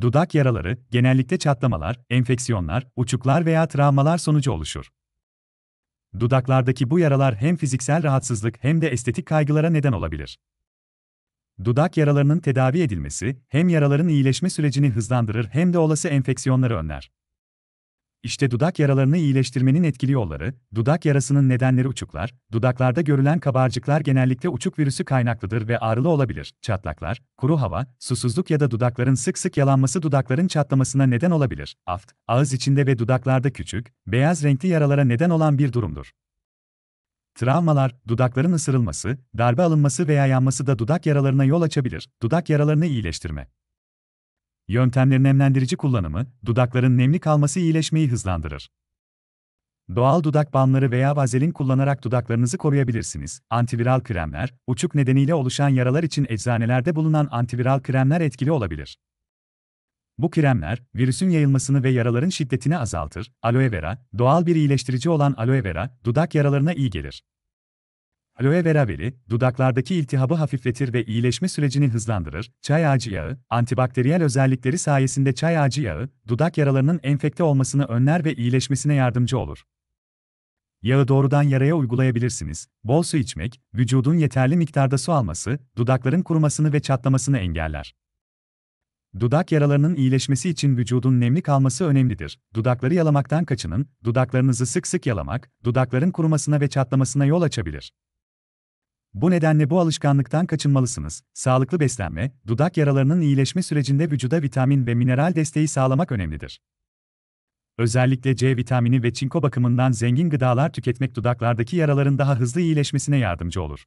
Dudak yaraları, genellikle çatlamalar, enfeksiyonlar, uçuklar veya travmalar sonucu oluşur. Dudaklardaki bu yaralar hem fiziksel rahatsızlık hem de estetik kaygılara neden olabilir. Dudak yaralarının tedavi edilmesi, hem yaraların iyileşme sürecini hızlandırır hem de olası enfeksiyonları önler. İşte dudak yaralarını iyileştirmenin etkili yolları, dudak yarasının nedenleri uçuklar, dudaklarda görülen kabarcıklar genellikle uçuk virüsü kaynaklıdır ve ağrılı olabilir. Çatlaklar, kuru hava, susuzluk ya da dudakların sık sık yalanması dudakların çatlamasına neden olabilir. Aft, ağız içinde ve dudaklarda küçük, beyaz renkli yaralara neden olan bir durumdur. Travmalar, dudakların ısırılması, darbe alınması veya yanması da dudak yaralarına yol açabilir. Dudak yaralarını iyileştirme Yöntemlerin nemlendirici kullanımı, dudakların nemli kalması iyileşmeyi hızlandırır. Doğal dudak balmları veya vazelin kullanarak dudaklarınızı koruyabilirsiniz. Antiviral kremler, uçuk nedeniyle oluşan yaralar için eczanelerde bulunan antiviral kremler etkili olabilir. Bu kremler, virüsün yayılmasını ve yaraların şiddetini azaltır. Aloe vera, doğal bir iyileştirici olan aloe vera, dudak yaralarına iyi gelir. Aloe vera beri, dudaklardaki iltihabı hafifletir ve iyileşme sürecini hızlandırır. Çay ağacı yağı, antibakteriyel özellikleri sayesinde çay ağacı yağı, dudak yaralarının enfekte olmasını önler ve iyileşmesine yardımcı olur. Yağı doğrudan yaraya uygulayabilirsiniz. Bol su içmek, vücudun yeterli miktarda su alması, dudakların kurumasını ve çatlamasını engeller. Dudak yaralarının iyileşmesi için vücudun nemli kalması önemlidir. Dudakları yalamaktan kaçının, dudaklarınızı sık sık yalamak, dudakların kurumasına ve çatlamasına yol açabilir. Bu nedenle bu alışkanlıktan kaçınmalısınız. Sağlıklı beslenme, dudak yaralarının iyileşme sürecinde vücuda vitamin ve mineral desteği sağlamak önemlidir. Özellikle C vitamini ve çinko bakımından zengin gıdalar tüketmek dudaklardaki yaraların daha hızlı iyileşmesine yardımcı olur.